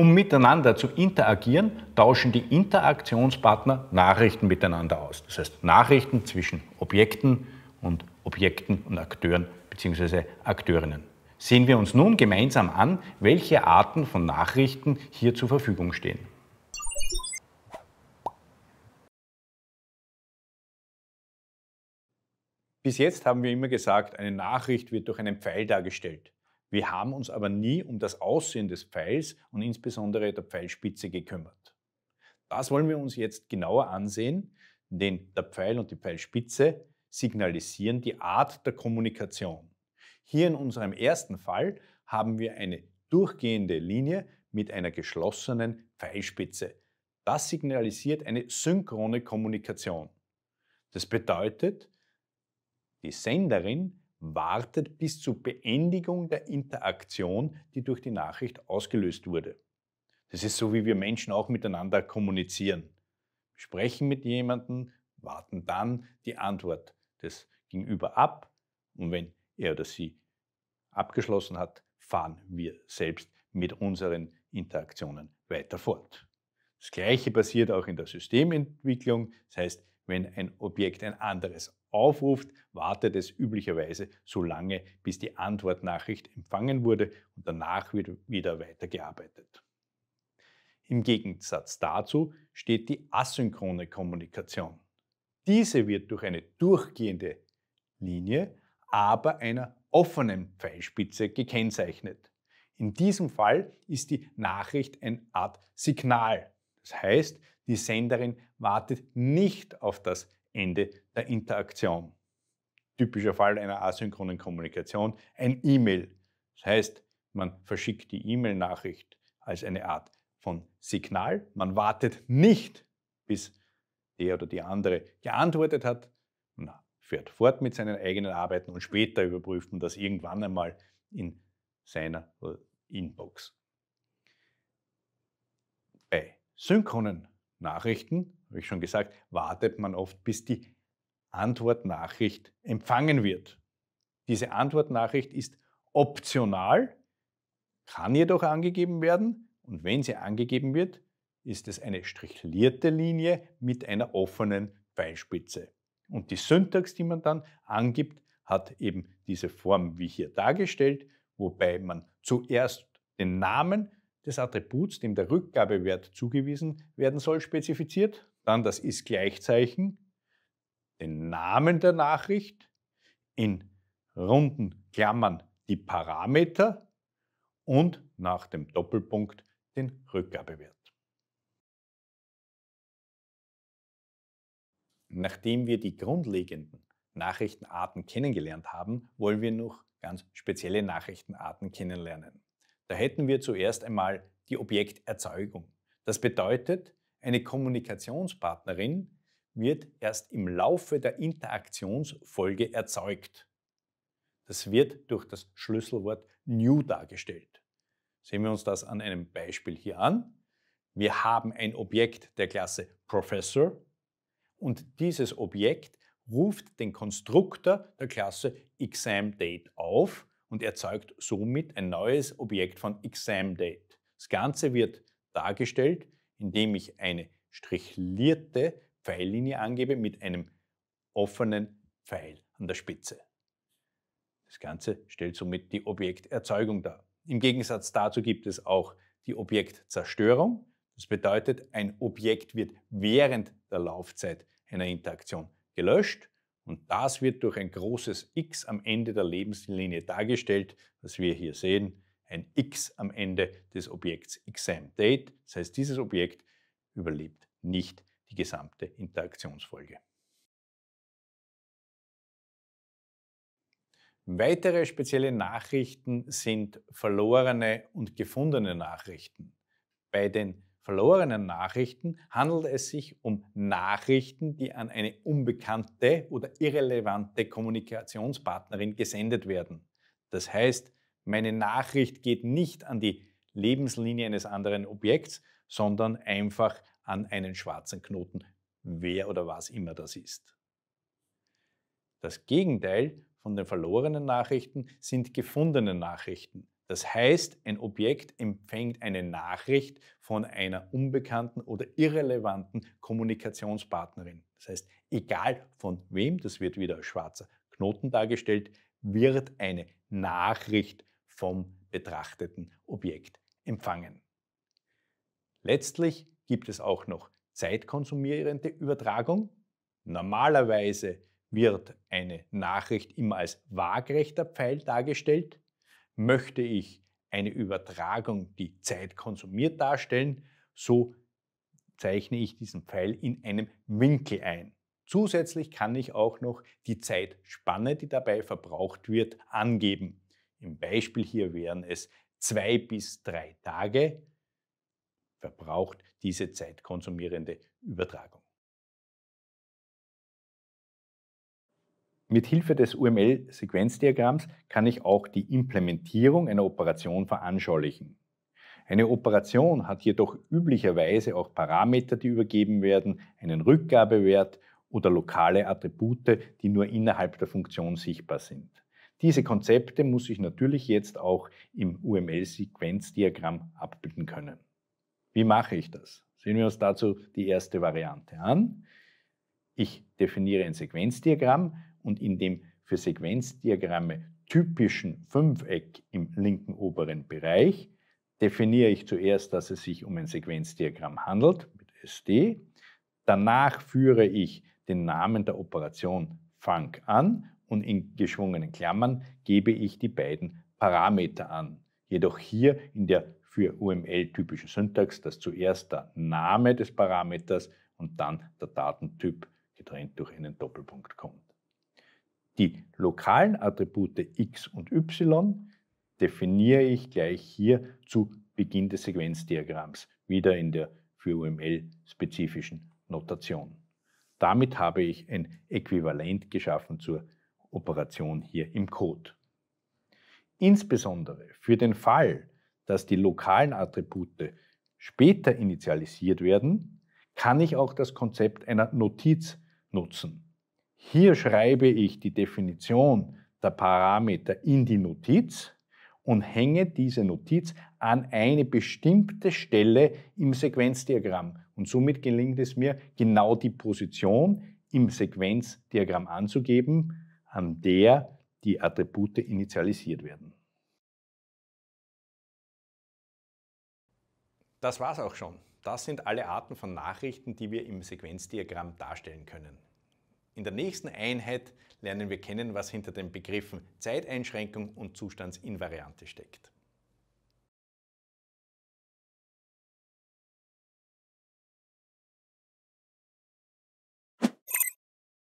Um miteinander zu interagieren, tauschen die Interaktionspartner Nachrichten miteinander aus. Das heißt Nachrichten zwischen Objekten und Objekten und Akteuren bzw. Akteurinnen. Sehen wir uns nun gemeinsam an, welche Arten von Nachrichten hier zur Verfügung stehen. Bis jetzt haben wir immer gesagt, eine Nachricht wird durch einen Pfeil dargestellt. Wir haben uns aber nie um das Aussehen des Pfeils und insbesondere der Pfeilspitze gekümmert. Das wollen wir uns jetzt genauer ansehen, denn der Pfeil und die Pfeilspitze signalisieren die Art der Kommunikation. Hier in unserem ersten Fall haben wir eine durchgehende Linie mit einer geschlossenen Pfeilspitze. Das signalisiert eine synchrone Kommunikation. Das bedeutet, die Senderin wartet bis zur Beendigung der Interaktion, die durch die Nachricht ausgelöst wurde. Das ist so, wie wir Menschen auch miteinander kommunizieren. Wir sprechen mit jemandem, warten dann die Antwort des Gegenüber ab und wenn er oder sie abgeschlossen hat, fahren wir selbst mit unseren Interaktionen weiter fort. Das Gleiche passiert auch in der Systementwicklung. Das heißt, wenn ein Objekt ein anderes aufruft, wartet es üblicherweise so lange, bis die Antwortnachricht empfangen wurde und danach wird wieder weitergearbeitet. Im Gegensatz dazu steht die asynchrone Kommunikation. Diese wird durch eine durchgehende Linie, aber einer offenen Pfeilspitze gekennzeichnet. In diesem Fall ist die Nachricht eine Art Signal. Das heißt, die Senderin wartet nicht auf das Ende der Interaktion. Typischer Fall einer asynchronen Kommunikation, ein E-Mail. Das heißt, man verschickt die E-Mail-Nachricht als eine Art von Signal. Man wartet nicht, bis der oder die andere geantwortet hat. Man fährt fort mit seinen eigenen Arbeiten und später überprüft man das irgendwann einmal in seiner Inbox. Bei synchronen Nachrichten, habe ich schon gesagt, wartet man oft, bis die Antwortnachricht empfangen wird. Diese Antwortnachricht ist optional, kann jedoch angegeben werden und wenn sie angegeben wird, ist es eine strichlierte Linie mit einer offenen Pfeilspitze. Und die Syntax, die man dann angibt, hat eben diese Form wie hier dargestellt, wobei man zuerst den Namen des Attributs, dem der Rückgabewert zugewiesen werden soll, spezifiziert, dann das Ist-Gleichzeichen, den Namen der Nachricht, in runden Klammern die Parameter und nach dem Doppelpunkt den Rückgabewert. Nachdem wir die grundlegenden Nachrichtenarten kennengelernt haben, wollen wir noch ganz spezielle Nachrichtenarten kennenlernen. Da hätten wir zuerst einmal die Objekterzeugung. Das bedeutet, eine Kommunikationspartnerin wird erst im Laufe der Interaktionsfolge erzeugt. Das wird durch das Schlüsselwort new dargestellt. Sehen wir uns das an einem Beispiel hier an. Wir haben ein Objekt der Klasse Professor und dieses Objekt ruft den Konstruktor der Klasse ExamDate auf und erzeugt somit ein neues Objekt von ExamDate. Das Ganze wird dargestellt, indem ich eine strichlierte Pfeillinie angebe mit einem offenen Pfeil an der Spitze. Das Ganze stellt somit die Objekterzeugung dar. Im Gegensatz dazu gibt es auch die Objektzerstörung. Das bedeutet, ein Objekt wird während der Laufzeit einer Interaktion gelöscht und das wird durch ein großes X am Ende der Lebenslinie dargestellt, was wir hier sehen, ein X am Ende des Objekts Exam Date. Das heißt, dieses Objekt überlebt nicht die gesamte Interaktionsfolge. Weitere spezielle Nachrichten sind verlorene und gefundene Nachrichten. Bei den verlorenen Nachrichten handelt es sich um Nachrichten, die an eine unbekannte oder irrelevante Kommunikationspartnerin gesendet werden. Das heißt, meine Nachricht geht nicht an die Lebenslinie eines anderen Objekts, sondern einfach an einen schwarzen Knoten, wer oder was immer das ist. Das Gegenteil von den verlorenen Nachrichten sind gefundene Nachrichten. Das heißt, ein Objekt empfängt eine Nachricht von einer unbekannten oder irrelevanten Kommunikationspartnerin. Das heißt, egal von wem, das wird wieder als schwarzer Knoten dargestellt, wird eine Nachricht vom betrachteten Objekt empfangen. Letztlich gibt es auch noch zeitkonsumierende Übertragung. Normalerweise wird eine Nachricht immer als waagrechter Pfeil dargestellt möchte ich eine Übertragung, die Zeit konsumiert darstellen, so zeichne ich diesen Pfeil in einem Winkel ein. Zusätzlich kann ich auch noch die Zeitspanne, die dabei verbraucht wird, angeben. Im Beispiel hier wären es zwei bis drei Tage verbraucht diese zeitkonsumierende Übertragung. Mit Hilfe des UML-Sequenzdiagramms kann ich auch die Implementierung einer Operation veranschaulichen. Eine Operation hat jedoch üblicherweise auch Parameter, die übergeben werden, einen Rückgabewert oder lokale Attribute, die nur innerhalb der Funktion sichtbar sind. Diese Konzepte muss ich natürlich jetzt auch im UML-Sequenzdiagramm abbilden können. Wie mache ich das? Sehen wir uns dazu die erste Variante an. Ich definiere ein Sequenzdiagramm, und in dem für Sequenzdiagramme typischen Fünfeck im linken oberen Bereich definiere ich zuerst, dass es sich um ein Sequenzdiagramm handelt mit SD. Danach führe ich den Namen der Operation Funk an und in geschwungenen Klammern gebe ich die beiden Parameter an. Jedoch hier in der für UML typischen Syntax, dass zuerst der Name des Parameters und dann der Datentyp getrennt durch einen Doppelpunkt kommt. Die lokalen Attribute x und y definiere ich gleich hier zu Beginn des Sequenzdiagramms, wieder in der für UML spezifischen Notation. Damit habe ich ein Äquivalent geschaffen zur Operation hier im Code. Insbesondere für den Fall, dass die lokalen Attribute später initialisiert werden, kann ich auch das Konzept einer Notiz nutzen. Hier schreibe ich die Definition der Parameter in die Notiz und hänge diese Notiz an eine bestimmte Stelle im Sequenzdiagramm. Und somit gelingt es mir, genau die Position im Sequenzdiagramm anzugeben, an der die Attribute initialisiert werden. Das war's auch schon. Das sind alle Arten von Nachrichten, die wir im Sequenzdiagramm darstellen können. In der nächsten Einheit lernen wir kennen, was hinter den Begriffen Zeiteinschränkung und Zustandsinvariante steckt.